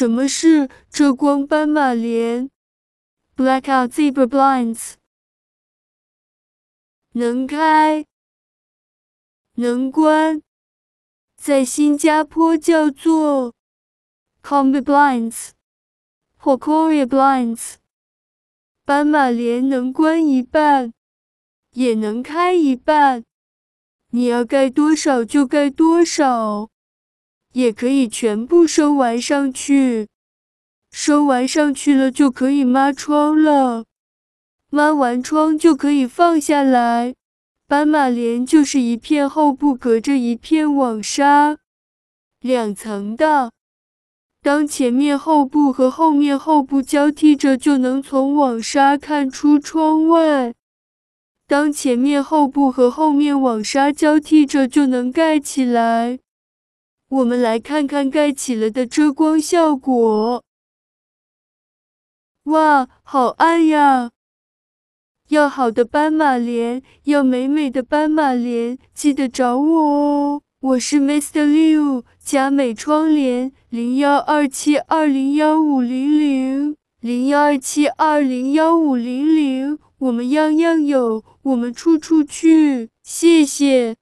什么是遮光斑马帘 （Blackout Zebra Blinds）？能开，能关。在新加坡叫做 Combo Blinds 或 c o r e a Blinds。斑马帘能关一半，也能开一半。你要盖多少就盖多少。也可以全部收完上去，收完上去了就可以抹窗了。抹完窗就可以放下来。斑马帘就是一片厚布隔着一片网纱，两层的。当前面厚布和后面厚布交替着，就能从网纱看出窗外；当前面厚布和后面网纱交替着，就能盖起来。我们来看看盖起了的遮光效果。哇，好暗呀！要好的斑马帘，要美美的斑马帘，记得找我哦。我是 Mister Liu 佳美窗帘零幺二七二零幺五零零零幺二七二零幺五零零，我们样样有，我们处处去。谢谢。